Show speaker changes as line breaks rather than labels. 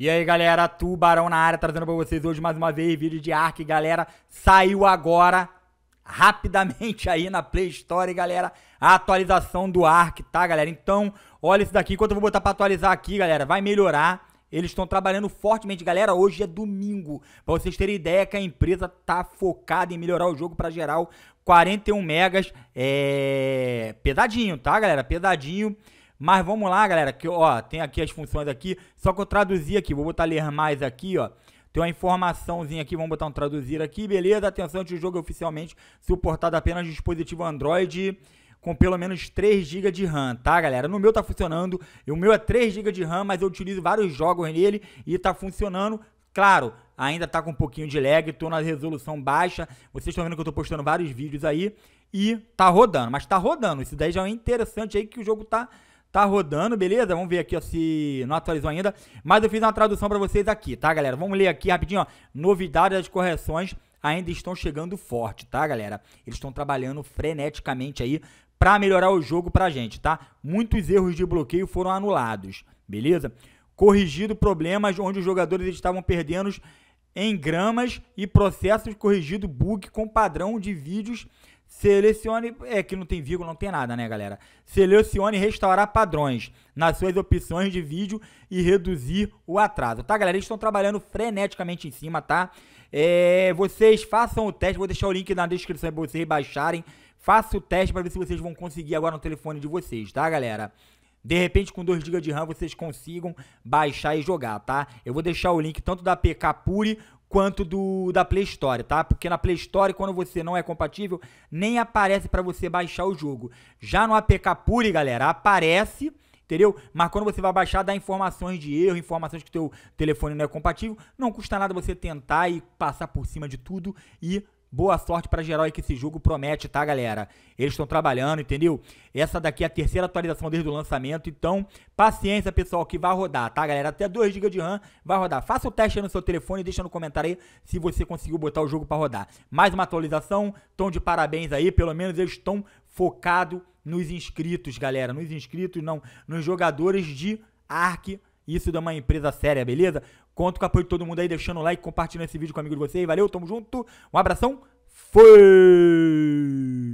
E aí, galera, Tubarão na área, trazendo pra vocês hoje mais uma vez vídeo de Ark, galera. Saiu agora, rapidamente aí na Play Store, galera, a atualização do Ark, tá, galera? Então, olha isso daqui, enquanto eu vou botar pra atualizar aqui, galera, vai melhorar. Eles estão trabalhando fortemente. Galera, hoje é domingo. Pra vocês terem ideia que a empresa tá focada em melhorar o jogo pra geral. 41 megas, é... Pedadinho, tá, galera? Pedadinho. Mas vamos lá, galera, que ó, tem aqui as funções aqui, só que eu traduzi aqui, vou botar ler mais aqui, ó. Tem uma informaçãozinha aqui, vamos botar um traduzir aqui, beleza? Atenção que o jogo é oficialmente suportado apenas dispositivo Android com pelo menos 3 GB de RAM, tá, galera? No meu tá funcionando, o meu é 3 GB de RAM, mas eu utilizo vários jogos nele e tá funcionando. Claro, ainda tá com um pouquinho de lag, tô na resolução baixa. Vocês estão vendo que eu tô postando vários vídeos aí e tá rodando, mas tá rodando. Isso daí já é interessante aí que o jogo tá Tá rodando, beleza? Vamos ver aqui ó, se não atualizou ainda. Mas eu fiz uma tradução para vocês aqui, tá, galera? Vamos ler aqui rapidinho, ó. Novidades das correções ainda estão chegando forte, tá, galera? Eles estão trabalhando freneticamente aí para melhorar o jogo pra gente, tá? Muitos erros de bloqueio foram anulados, beleza? Corrigido problemas onde os jogadores estavam perdendo em gramas e processos corrigido bug com padrão de vídeos Selecione, é que não tem vírgula, não tem nada, né, galera? Selecione restaurar padrões nas suas opções de vídeo e reduzir o atraso, tá, galera? Eles estão trabalhando freneticamente em cima, tá? É, vocês façam o teste, vou deixar o link na descrição para vocês baixarem. Faça o teste para ver se vocês vão conseguir agora no telefone de vocês, tá, galera? De repente, com 2 GB de RAM, vocês consigam baixar e jogar, tá? Eu vou deixar o link tanto da PK Puri quanto do da Play Store, tá? Porque na Play Store, quando você não é compatível, nem aparece para você baixar o jogo. Já no APK Puri, galera, aparece entendeu? Mas quando você vai baixar, dá informações de erro, informações que o teu telefone não é compatível. Não custa nada você tentar e passar por cima de tudo e Boa sorte para geral aí que esse jogo promete, tá, galera? Eles estão trabalhando, entendeu? Essa daqui é a terceira atualização desde o lançamento, então paciência, pessoal, que vai rodar, tá, galera? Até 2 GB de RAM vai rodar. Faça o teste aí no seu telefone e deixa no comentário aí se você conseguiu botar o jogo para rodar. Mais uma atualização, estão de parabéns aí, pelo menos eles estão focados nos inscritos, galera. Nos inscritos, não, nos jogadores de Ark isso é uma empresa séria, beleza? Conto com o apoio de todo mundo aí, deixando o like, compartilhando esse vídeo com o amigo de vocês. Valeu, tamo junto. Um abração. Fui!